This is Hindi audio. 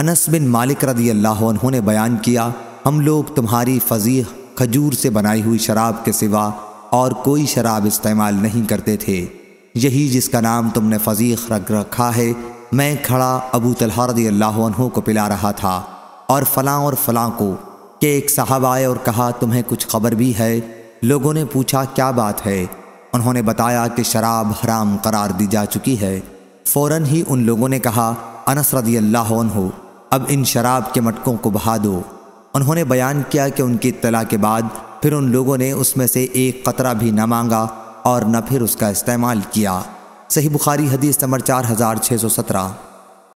अनस बिन मालिक रदी अल्लाह ने बयान किया हम लोग तुम्हारी फजी खजूर से बनाई हुई शराब के सिवा और कोई शराब इस्तेमाल नहीं करते थे यही जिसका नाम तुमने फजीक रख रखा है मैं खड़ा अबू तलहा रदी अल्लाह को पिला रहा था और फलां और फलां को के एक साहब आए और कहा तुम्हें कुछ खबर भी है लोगों ने पूछा क्या बात है उन्होंने बताया कि शराब हराम करार दी जा चुकी है फ़ौर ही उन लोगों ने कहा अनस रदी अल्लाह अब इन शराब के मटकों को बहा दो उन्होंने बयान किया कि उनकी इतला के बाद फिर उन लोगों ने उसमें से एक कतरा भी न मांगा और न फिर उसका इस्तेमाल किया सही बुखारी हदीस नंबर चार हज़ार छः सौ सत्रह